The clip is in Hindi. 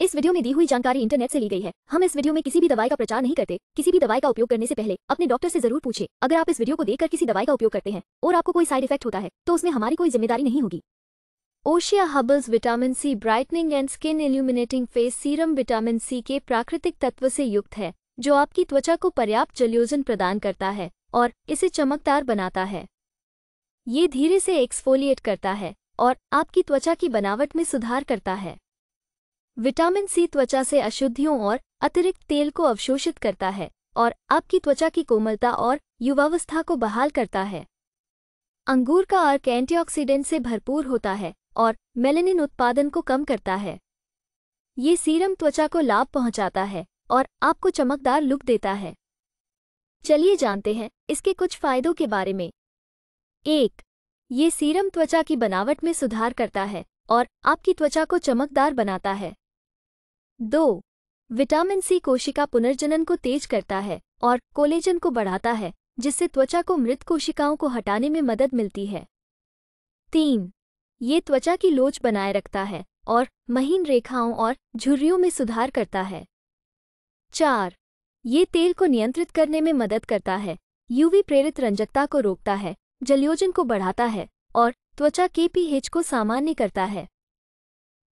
इस वीडियो में दी हुई जानकारी इंटरनेट से ली गई है हम इस वीडियो में किसी भी दवाई का प्रचार नहीं करते किसी भी दवाई का उपयोग करने से पहले अपने डॉक्टर से जरूर पूछे अगर आप इस वीडियो को देखकर किसी दवाई का उपयोग करते हैं और आपको कोई साइड इफेक्ट होता है तो उसमें हमारी कोई जिम्मेदारी नहीं होगी Oshea herbals vitamin C brightening and skin illuminating face serum vitamin C के प्राकृतिक तत्व से युक्त है जो आपकी त्वचा को पर्याप्त जल्योजन प्रदान करता है और इसे चमकदार बनाता है ये धीरे से एक्सफोलिएट करता है और आपकी त्वचा की बनावट में सुधार करता है विटामिन सी त्वचा से अशुद्धियों और अतिरिक्त तेल को अवशोषित करता है और आपकी त्वचा की कोमलता और युवावस्था को बहाल करता है अंगूर का अर्क एंटीऑक्सीडेंट से भरपूर होता है और मेलेनिन उत्पादन को कम करता है ये सीरम त्वचा को लाभ पहुंचाता है और आपको चमकदार लुक देता है चलिए जानते हैं इसके कुछ फायदों के बारे में एक ये सीरम त्वचा की बनावट में सुधार करता है और आपकी त्वचा को चमकदार बनाता है दो विटामिन सी कोशिका पुनर्जनन को तेज करता है और कोलेजन को बढ़ाता है जिससे त्वचा को मृत कोशिकाओं को हटाने में मदद मिलती है तीन ये त्वचा की लोच बनाए रखता है और महीन रेखाओं और झुर्रियों में सुधार करता है चार ये तेल को नियंत्रित करने में मदद करता है यूवी प्रेरित रंजकता को रोकता है जलयोजन को बढ़ाता है और त्वचा के पीएच को सामान्य करता है